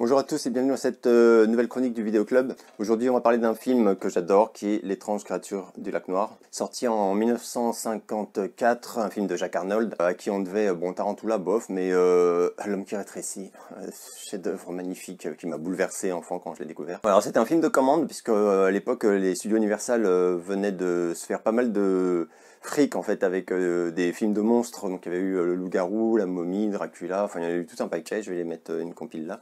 Bonjour à tous et bienvenue dans cette euh, nouvelle chronique du Vidéo Club. Aujourd'hui, on va parler d'un film que j'adore qui est L'étrange créature du lac noir, sorti en 1954, un film de Jack Arnold euh, à qui on devait euh, bon Tarantula bof, mais L'homme qui rétrécit, chef-d'œuvre magnifique qui m'a bouleversé enfant quand je l'ai découvert. Alors, c'était un film de commande puisque à l'époque les studios Universal venaient de se faire pas mal de fric en fait avec des films de monstres, donc il y avait eu le loup-garou, la momie, Dracula, enfin il y avait eu tout un paquet, je vais les mettre une compile là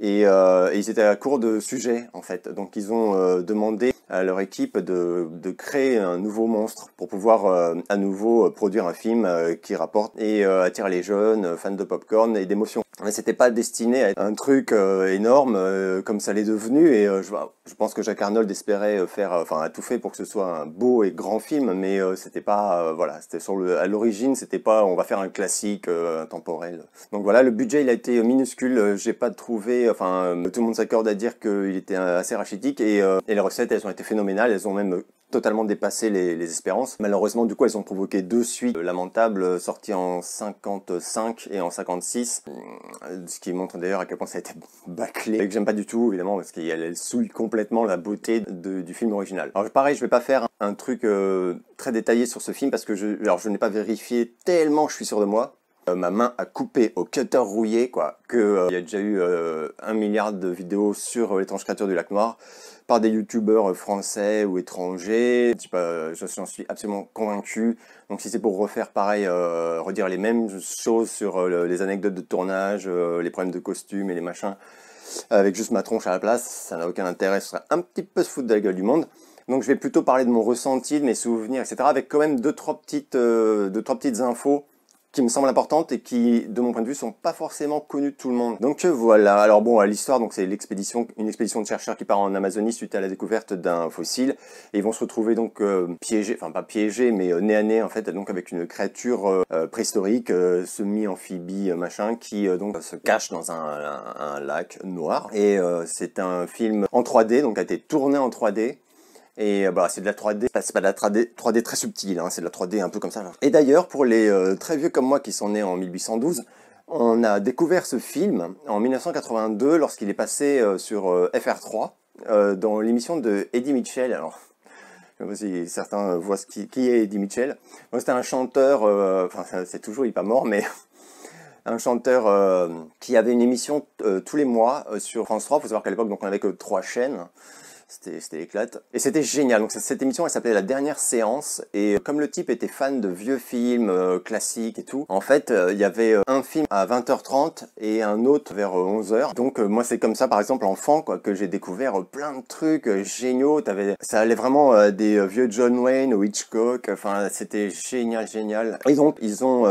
et, euh, ils étaient à court de sujets en fait. Donc ils ont euh, demandé à leur équipe de, de, créer un nouveau monstre pour pouvoir euh, à nouveau euh, produire un film qui rapporte et attire les jeunes, fans de popcorn et d'émotions. Mais c'était pas destiné à être un truc euh, énorme euh, comme ça l'est devenu. Et euh, je, je, pense que Jacques Arnold espérait faire, enfin, a tout fait pour que ce soit un beau et grand film, mais c'était pas, voilà, c'était sur le, à l'origine, c'était pas, on va faire un classique temporel. Donc voilà, le budget il a été minuscule. J'ai pas trouvé, enfin, tout le monde s'accorde à dire qu'il était assez rachitique et les recettes elles ont été phénoménales. Elles ont même totalement dépassé les, espérances. Malheureusement, du coup, elles ont provoqué deux suites lamentables euh, sorties en 55 et en 56, euh, ce qui montre d'ailleurs à quel point ça a été bâclé. Et que j'aime pas du tout, évidemment, parce qu'elle souille complètement la beauté du film original. Alors pareil, je vais pas faire un truc euh, très détaillé sur ce film parce que je n'ai pas vérifié tellement je suis sûr de moi, euh, ma main a coupé au cutter rouillé, quoi, qu'il euh, y a déjà eu euh, un milliard de vidéos sur l'étrange créature du lac noir par des youtubeurs français ou étrangers. je suis absolument convaincu. Donc si c'est pour refaire pareil, redire les mêmes choses sur les anecdotes de tournage, les problèmes de costumes et les machins, avec juste ma tronche à la place, ça n'a aucun intérêt, ce serait un petit peu se foutre de la gueule du monde. Donc je vais plutôt parler de mon ressenti, de mes souvenirs, etc. Avec quand même deux trois petites, trois petites infos qui me semblent importantes et qui, de mon point de vue, sont pas forcément connues de tout le monde. Donc euh, voilà. Alors bon, l'histoire, donc c'est l'expédition, une expédition de chercheurs qui part en Amazonie suite à la découverte d'un fossile. Et ils vont se retrouver donc euh, piégés, enfin pas piégés, mais euh, à en fait, donc avec une créature euh, préhistorique, semi-amphibie, machin, qui donc se cache dans un lac noir. Et c'est un film en 3D, donc a été tourné en 3D. Et euh, bah c'est de la 3D, c'est pas de la 3D, 3D très subtile, hein, c'est de la 3D un peu comme ça. Et d'ailleurs, pour les euh, très vieux comme moi qui sont nés en 1812, on a découvert ce film en 1982 lorsqu'il est passé euh, sur FR3 dans l'émission de Eddie Mitchell. Alors, je ne sais pas si certains voient qui, est Eddie Mitchell. C'était un chanteur, enfin c'est toujours, il n'est pas mort, mais un chanteur qui avait une émission tous les mois sur France 3. Il faut savoir qu'à l'époque, on n'avait que trois chaînes c'était éclate. Et c'était génial. Donc cette émission, elle s'appelait La dernière séance. Et euh, comme le type était fan de vieux films euh, classiques et tout, en fait, euh, il y avait un film à 20h30 et un autre vers 11h. Donc moi, c'est comme ça, par exemple, enfant, quoi, que j'ai découvert plein de trucs géniaux. T'avais, ça allait vraiment des vieux John Wayne ou Hitchcock. Enfin, c'était génial, génial. Ils ont, ils ont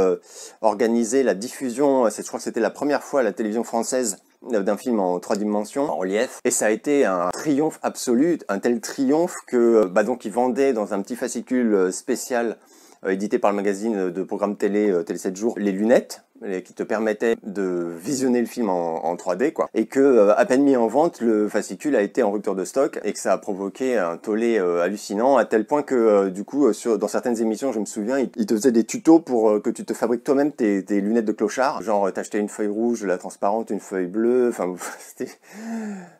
organisé la diffusion. Je crois que c'était la première fois à la télévision française d'un film en trois dimensions, en relief. Et ça a été un triomphe absolu, un tel triomphe que, euh, bah donc, ils vendaient dans un petit fascicule euh, spécial euh, édité par le magazine de programme télé Télé 7 jours, les lunettes qui te permettait de visionner le film en, 3D quoi et que euh, à peine mis en vente le fascicule a été en rupture de stock et que ça a provoqué un tollé euh, hallucinant à tel point que euh, du coup dans certaines émissions je me souviens ils, te faisaient des tutos pour que tu te fabriques toi-même tes, lunettes de clochard genre t'achetais une feuille rouge la transparente une feuille bleue enfin c'était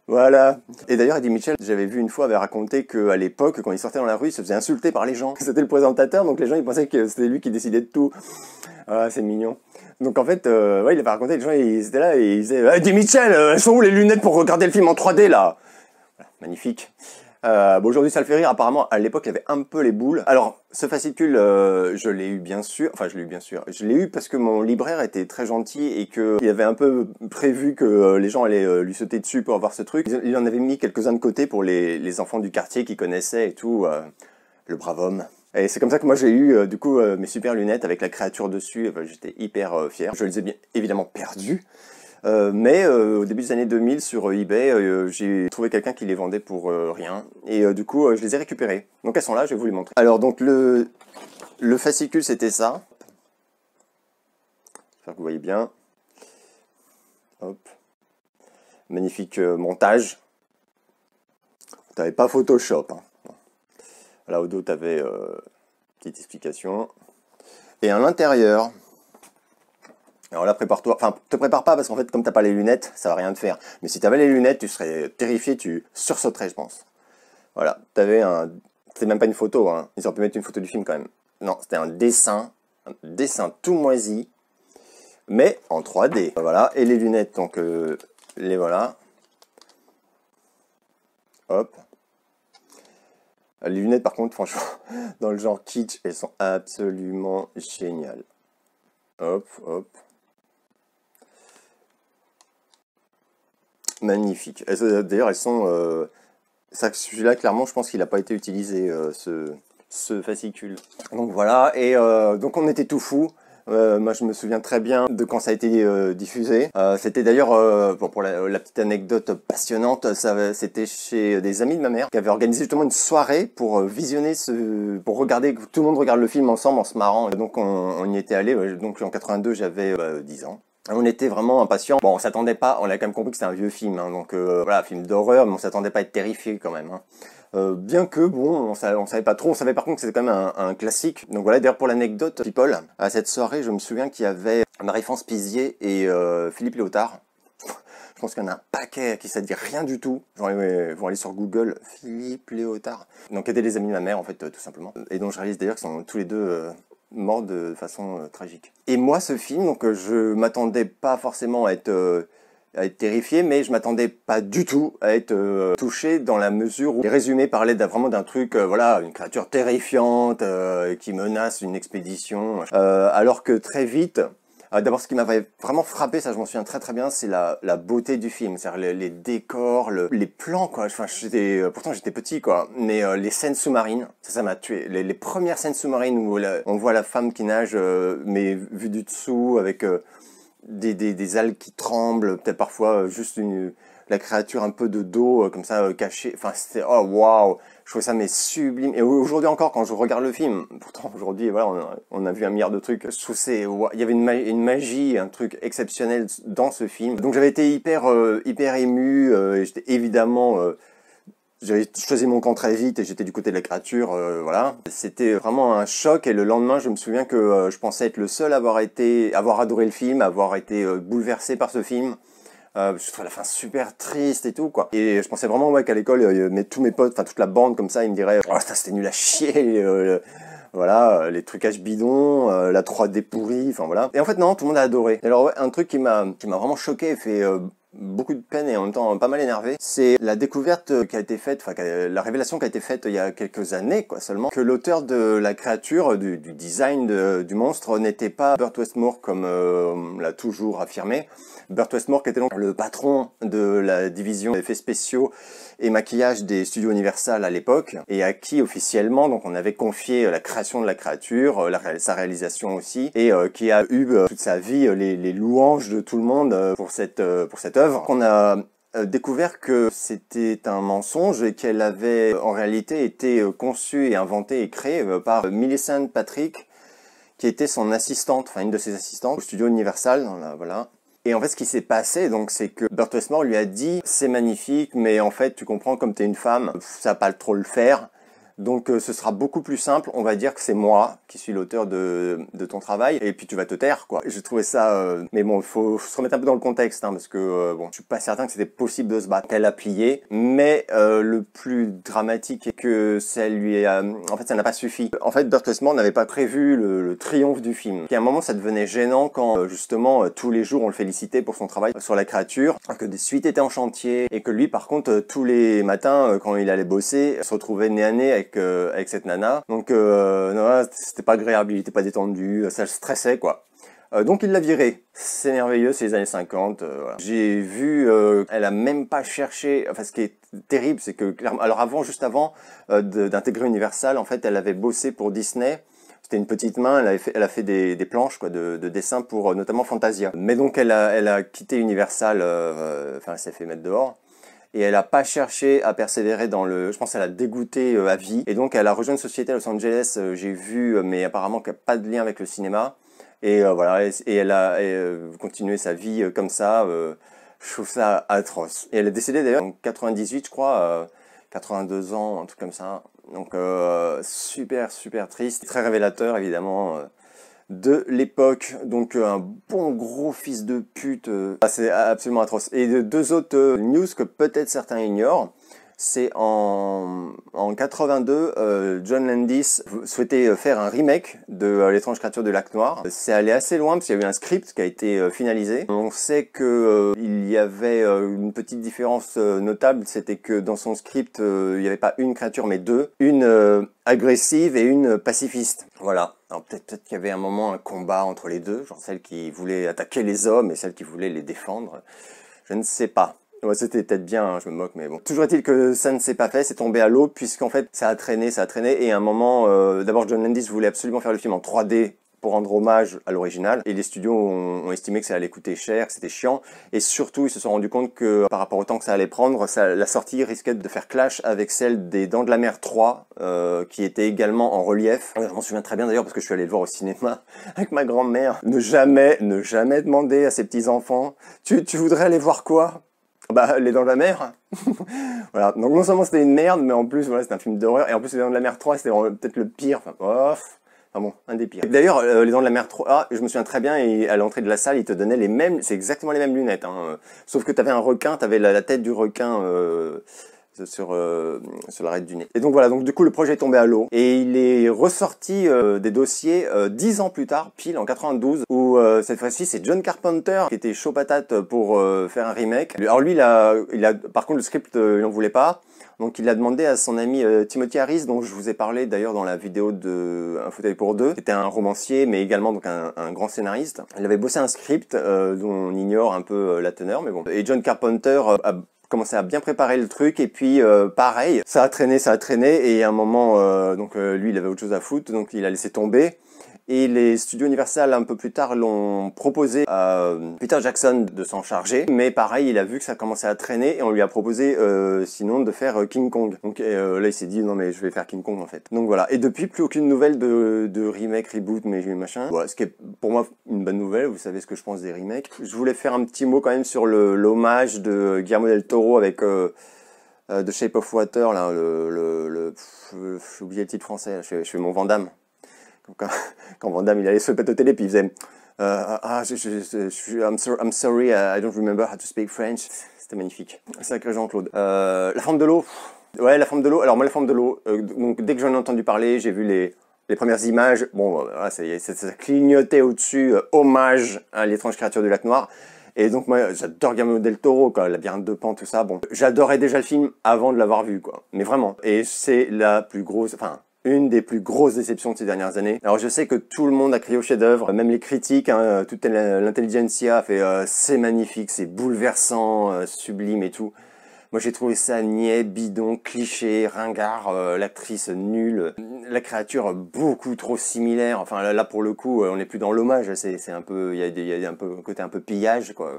voilà et d'ailleurs Eddie Michel j'avais vu une fois avait raconté qu'à l'époque quand il sortait dans la rue il se faisait insulter par les gens c'était le présentateur donc les gens ils pensaient que c'était lui qui décidait de tout ah, c'est mignon. Donc en fait, euh, il avait raconté, les gens étaient là et ils disaient «Eh, hey, euh, elles sont où les lunettes pour regarder le film en 3D là Magnifique. Euh, aujourd'hui ça le fait rire, apparemment à l'époque il avait un peu les boules. Alors, ce fascicule, je l'ai eu bien sûr, enfin je l'ai eu bien sûr, je l'ai eu parce que mon libraire était très gentil et qu'il avait un peu prévu que les gens allaient lui sauter dessus pour avoir ce truc. Il en avait mis quelques-uns de côté pour les, les enfants du quartier qui connaissaient et tout, le brave homme. Et c'est comme ça que moi j'ai eu euh, du coup euh, mes super lunettes avec la créature dessus. Ben, j'étais hyper euh, fier. Je les ai bien évidemment perdues. mais au début des années 2000 sur eBay, j'ai trouvé quelqu'un qui les vendait pour rien et du coup je les ai récupérées. Donc elles sont là, je vais vous les montrer. Alors donc le, le fascicule c'était ça. J'espère que vous voyez bien. Hop. Magnifique montage. T'avais pas Photoshop. Hein. Là, au dos, tu avais euh, petite explication. Et à l'intérieur, alors là, prépare-toi. Enfin, te prépare pas parce qu'en fait, comme t'as pas les lunettes, ça va rien te faire. Mais si tu avais les lunettes, tu serais terrifié, tu sursauterais, je pense. Voilà. Tu avais un. C'est même pas une photo, hein. Ils ont pu mettre une photo du film quand même. Non, c'était un dessin. Un dessin tout moisi. Mais en 3D. Voilà. Et les lunettes, donc euh, les voilà. Hop. Les lunettes, par contre, franchement, dans le genre kitsch, elles sont absolument géniales. Hop, hop. Magnifique. Euh, d'ailleurs, elles sont... Euh, Celui-là, clairement, je pense qu'il n'a pas été utilisé, euh, ce, fascicule. Donc voilà, et euh, donc on était tout fou. Euh, moi, je me souviens très bien de quand ça a été euh, diffusé. Euh, c'était d'ailleurs, pour, la, petite anecdote passionnante, c'était chez des amis de ma mère qui avaient organisé justement une soirée pour visionner ce, pour regarder, tout le monde regarde le film ensemble en se marrant. Donc, on, y était allé. Donc, en 82, j'avais 10 ans. On était vraiment impatients. Bon, on s'attendait pas, on a quand même compris que c'était un vieux film, hein, donc euh, voilà, film d'horreur, mais on s'attendait pas à être terrifié quand même. Hein. Euh, bien que, bon, on savait, savait pas trop, on savait par contre que c'était quand même un, classique. Donc voilà, d'ailleurs pour l'anecdote, People, à cette soirée, je me souviens qu'il y avait Marie-France Pizier et euh, Philippe Léotard. je pense qu'il y en a un paquet qui ça ne dit rien du tout. ils vont aller sur Google, Philippe Léotard. Donc étaient les amis de ma mère, en fait, tout simplement. Et donc je réalise d'ailleurs que sont tous les deux mort de façon euh, tragique. Et moi, ce film, donc euh, je m'attendais pas forcément à être, euh, à être terrifié, mais je m'attendais pas du tout à être touché dans la mesure où les résumés parlaient vraiment d'un truc, voilà, une créature terrifiante qui menace une expédition, alors que très vite, euh, d'abord, ce qui m'avait vraiment frappé, ça je m'en souviens très très bien, c'est la, beauté du film, c'est-à-dire les, décors, les plans, quoi. Enfin, j'étais, euh, pourtant j'étais petit, quoi. Mais euh, les scènes sous-marines, ça, m'a tué. Les, premières scènes sous-marines où on voit la femme qui nage, mais vue du dessous, avec des, des, algues qui tremblent, peut-être parfois juste une la créature un peu de dos, euh, comme ça, euh, cachée. Enfin, c'était, oh waouh, je trouvais ça mais sublime. Et aujourd'hui encore, quand je regarde le film, pourtant aujourd'hui, voilà, on a, vu un milliard de trucs. sous ces... il y avait une, magie, un truc exceptionnel dans ce film. Donc j'avais été hyper, euh, hyper ému. j'étais évidemment, j'avais choisi mon camp très vite et j'étais du côté de la créature. voilà, c'était vraiment un choc. Et le lendemain, je me souviens que je pensais être le seul à avoir été, avoir adoré le film, avoir été bouleversé par ce film. Euh, je trouvais la fin super triste et tout quoi. Et je pensais vraiment ouais, qu'à l'école, euh, mais tous mes potes, enfin toute la bande comme ça, ils me diraient oh ça c'était nul à chier, euh, voilà les trucages bidons, la 3D pourrie, enfin voilà. Et en fait non, tout le monde a adoré. Et alors un truc qui m'a qui m'a vraiment choqué et fait beaucoup de peine et en même temps pas mal énervé, c'est la découverte qui a été faite, enfin la révélation qui a été faite il y a quelques années quoi seulement, que l'auteur de la créature, du, design du monstre n'était pas Burt Westmore comme euh, l'a toujours affirmé. Burt Westmore qui était donc le patron de la division effets spéciaux et maquillage des studios Universal à l'époque et à qui officiellement donc on avait confié la création de la créature, euh, la, sa réalisation aussi et euh, qui a eu toute sa vie les, les, louanges de tout le monde pour cette pour cette qu'on a euh, découvert que c'était un mensonge et qu'elle avait euh, en réalité été euh, conçue et inventée et créée par Millicent Patrick, qui était son assistante, enfin une de ses assistantes au studio Universal, Et en fait, ce qui s'est passé, donc, c'est que Bert Westmore lui a dit, c'est magnifique, mais en fait, tu comprends, comme t'es une femme, ça va pas trop le faire. Donc euh, ce sera beaucoup plus simple, on va dire que c'est moi qui suis l'auteur de, de, ton travail, et puis tu vas te taire, quoi. J'ai trouvé ça... Euh, mais bon, il faut, se remettre un peu dans le contexte, hein, parce que, euh, bon, je suis pas certain que c'était possible de se battre. Elle a plié, mais le plus dramatique est que ça lui a... En fait, ça n'a pas suffi. En fait, Bertelsmann n'avait pas prévu le, triomphe du film. Et à un moment, ça devenait gênant quand, justement, tous les jours, on le félicitait pour son travail sur la créature, que des suites étaient en chantier, et que lui, par contre, tous les matins, quand il allait bosser, se retrouvait nez à nez avec euh, avec cette nana. Donc euh, c'était pas agréable, il était pas détendu, euh, ça le stressait quoi. donc il l'a viré. C'est merveilleux, c'est les années 50. J'ai vu, elle a même pas cherché. Enfin, ce qui est terrible, c'est que alors avant, juste avant d'intégrer Universal, en fait, elle avait bossé pour Disney. C'était une petite main. Elle, a fait des, planches, quoi, de, dessin dessins pour notamment Fantasia. Mais donc elle elle a quitté Universal. Enfin, elle s'est fait mettre dehors et elle n'a pas cherché à persévérer dans le. Je pense qu'elle a dégoûté à euh, vie. Et donc elle a rejoint une société à Los Angeles. Euh, j'ai vu, euh, mais apparemment qu'elle n'a pas de lien avec le cinéma. Et voilà, et, elle a continué sa vie comme ça. je trouve ça atroce. Et elle est décédée d'ailleurs en 98, je crois, 82 ans, un truc comme ça. Donc super, super triste, très révélateur évidemment de l'époque. Donc euh, un bon gros fils de pute, c'est euh, absolument atroce. Et deux autres euh, news que peut-être certains ignorent c'est en, 82, euh, John Landis souhaitait euh, faire un remake de euh, L'étrange créature du lac noir. C'est allé assez loin parce qu'il y a eu un script qui a été finalisé. On sait que il y avait une petite différence notable, c'était que dans son script, il n'y avait pas une créature mais deux, une agressive et une pacifiste. Voilà. peut-être qu'il y avait un moment un combat entre les deux, genre celle qui voulait attaquer les hommes et celle qui voulait les défendre. Je ne sais pas. Ouais, c'était peut-être bien, hein, je me moque, mais bon. Toujours est-il que ça ne s'est pas fait, c'est tombé à l'eau, puisqu'en fait, ça a traîné, ça a traîné, et à un moment, euh, d'abord, John Landis voulait absolument faire le film en 3D pour rendre hommage à l'original. Et les studios ont, estimé que ça allait coûter cher, c'était chiant. Et surtout, ils se sont rendus compte que par rapport au temps que ça allait prendre, la sortie risquait de faire clash avec celle des Dents de la Mer 3, euh, qui était également en relief. Je m'en souviens très bien d'ailleurs parce que je suis allé le voir au cinéma avec ma grand-mère. Ne jamais, ne jamais demander à ses petits-enfants, tu, tu voudrais aller voir quoi bah, Les Dents de la Mer. voilà. Donc, non seulement c'était une merde, mais en plus, voilà, c'était un film d'horreur. Et en plus, Les Dents de la Mer 3, c'était peut-être le pire. Enfin, bof, Enfin bon, un des pires. D'ailleurs, euh, Les Dents de la Mer 3, ah, je me souviens très bien, à l'entrée de la salle, ils te donnaient les mêmes, c'est exactement les mêmes lunettes. Hein. Sauf que t'avais un requin, t'avais la, la tête du requin. Euh sur, euh, sur l'arrêt du nez. Et donc voilà, donc du coup le projet est tombé à l'eau et il est ressorti euh, des dossiers euh, dix ans plus tard, pile en 92, où cette fois-ci c'est John Carpenter qui était chaud patate pour faire un remake. Alors lui, il a, il a, par contre le script, il n'en voulait pas. Donc il a demandé à son ami Timothy Harris, dont je vous ai parlé d'ailleurs dans la vidéo de Un fauteuil pour deux, qui était un romancier mais également donc un, grand scénariste. Il avait bossé un script dont on ignore un peu la teneur, mais bon. Et John Carpenter a commencé à bien préparer le truc et puis euh, pareil, ça a traîné, ça a traîné et à un moment, euh, donc euh, lui il avait autre chose à foutre, donc il a laissé tomber et les studios Universal un peu plus tard l'ont proposé à euh, Peter Jackson de s'en charger, mais pareil, il a vu que ça commençait à traîner et on lui a proposé euh, sinon de faire euh, King Kong. Donc là, il s'est dit non mais je vais faire King Kong en fait. Donc voilà. Et depuis, plus aucune nouvelle de, remake, reboot, mais machin. ce qui est pour moi une bonne nouvelle. Vous savez ce que je pense des remakes. Je voulais faire un petit mot quand même sur l'hommage de Guillermo del Toro avec The de Shape of Water, là, le, j'ai oublié le titre français, je, fais mon Vandame quand, quand il allait se au télé puis il faisait euh, ah, ah, je, I'm, sorry, I don't remember how to speak French. C'était magnifique. Sacré Jean-Claude. Euh, la forme de l'eau. Ouais, la forme de l'eau. Alors moi, la forme de l'eau. Euh, donc dès que j'en ai entendu parler, j'ai vu les, les premières images. Bon, ça, ça clignotait au-dessus. hommage à l'étrange créature du lac noir. Et donc moi, j'adore Guillermo del Toro, quoi, labyrinthe de pan, tout ça. Bon, j'adorais déjà le film avant de l'avoir vu, quoi. Mais vraiment. Et c'est la plus grosse, enfin, une des plus grosses déceptions de ces dernières années. Alors je sais que tout le monde a crié au chef-d'œuvre, même les critiques, hein, euh, toute l'intelligentsia a fait euh, c'est magnifique, c'est bouleversant, euh, sublime et tout. Moi j'ai trouvé ça niais, bidon, cliché, ringard, l'actrice nulle, la créature beaucoup trop similaire. Enfin là, pour le coup on n'est plus dans l'hommage, c'est un peu, il y, a un peu côté un peu pillage quoi.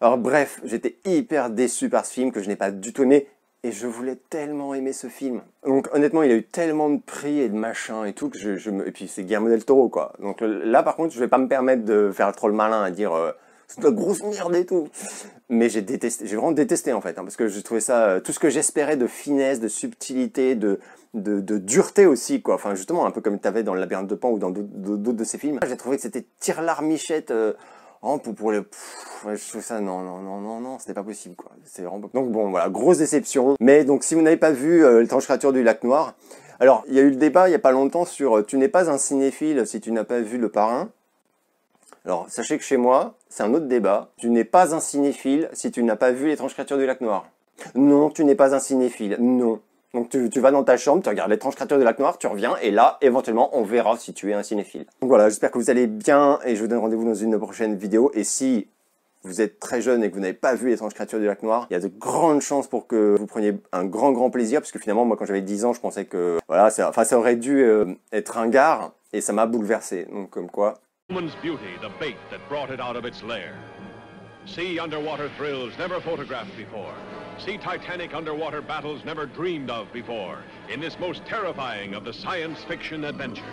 alors bref, j'étais hyper déçu par ce film que je n'ai pas du tout aimé, et je voulais tellement aimer ce film. Donc honnêtement, il a eu tellement de prix et de machins et tout que je, me... Et puis c'est Guillermo del Toro quoi. Donc là par contre, je vais pas me permettre de faire trop le malin à dire euh, c'est de la grosse merde et tout. Mais j'ai détesté, j'ai vraiment détesté en fait, hein, parce que je trouvais ça euh, tout ce que j'espérais de finesse, de subtilité, de, de, dureté aussi quoi. Enfin justement un peu comme tu avais dans le labyrinthe de Pan ou dans d'autres de ces films. J'ai trouvé que c'était tire larmichette. Euh, Oh, pour, pour les, je trouve ça non non non non non, c'était pas possible quoi. C'est vraiment... donc bon voilà grosse déception. Mais donc si vous n'avez pas vu euh, l'étrange créature du lac noir, alors il y a eu le débat il y a pas longtemps sur euh, tu n'es pas un cinéphile si tu n'as pas vu le parrain. Alors sachez que chez moi c'est un autre débat. Tu n'es pas un cinéphile si tu n'as pas vu l'étrange créature du lac noir. Non, tu n'es pas un cinéphile. Non. Donc tu, vas dans ta chambre, tu regardes l'étrange créature de lac noir, tu reviens et là, éventuellement, on verra si tu es un cinéphile. Donc voilà, j'espère que vous allez bien et je vous donne rendez-vous dans une prochaine vidéo. Et si vous êtes très jeune et que vous n'avez pas vu l'étrange créature du lac noir, il y a de grandes chances pour que vous preniez un grand grand plaisir parce que finalement, moi quand j'avais 10 ans, je pensais que voilà, ça, ça aurait dû euh, être un gars et ça m'a bouleversé. Donc comme quoi. thrills See Titanic underwater battles never dreamed of before in this most terrifying of the science fiction adventures.